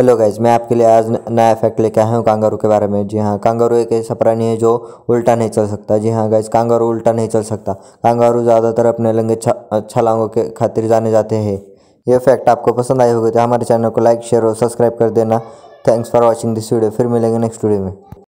hello guys मैं आपके लिए आज नया इफेक्ट लेके आया हूँ कांगारू के बारे में जी हाँ कांगारू एक ऐसा प्राणी है जो उल्टा नहीं चल सकता जी हाँ गाइज कांगारू उल्टा नहीं चल सकता कांगारू ज़्यादातर अपने लंगे छलांगों के खातिर जाने जाते हैं ये इफेक्ट आपको पसंद आए होगा तो हमारे चैनल को लाइक शेयर और सब्सक्राइब कर देना thanks for watching this video फिर मिलेंगे नेक्स्ट वीडियो में